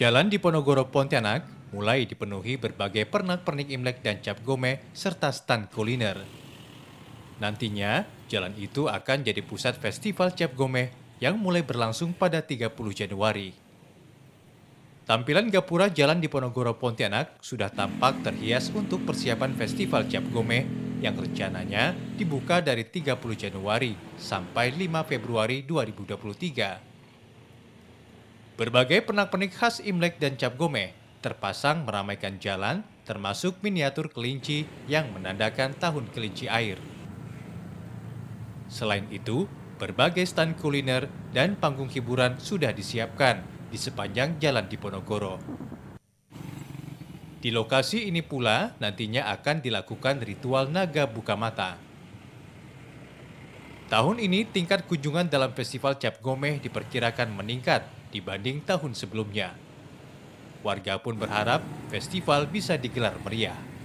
Jalan di Ponorogo Pontianak mulai dipenuhi berbagai pernak-pernik Imlek dan cap gome serta stand kuliner. Nantinya, jalan itu akan jadi pusat festival cap gome yang mulai berlangsung pada 30 Januari. Tampilan gapura jalan di Ponorogo Pontianak sudah tampak terhias untuk persiapan festival cap gome yang rencananya dibuka dari 30 Januari sampai 5 Februari 2023. Berbagai penak-penik khas Imlek dan Cap Gome terpasang meramaikan jalan termasuk miniatur kelinci yang menandakan tahun kelinci air. Selain itu, berbagai stand kuliner dan panggung hiburan sudah disiapkan di sepanjang jalan Diponegoro. Di lokasi ini pula nantinya akan dilakukan ritual naga buka mata. Tahun ini tingkat kunjungan dalam Festival Cap Gomeh diperkirakan meningkat dibanding tahun sebelumnya. Warga pun berharap festival bisa digelar meriah.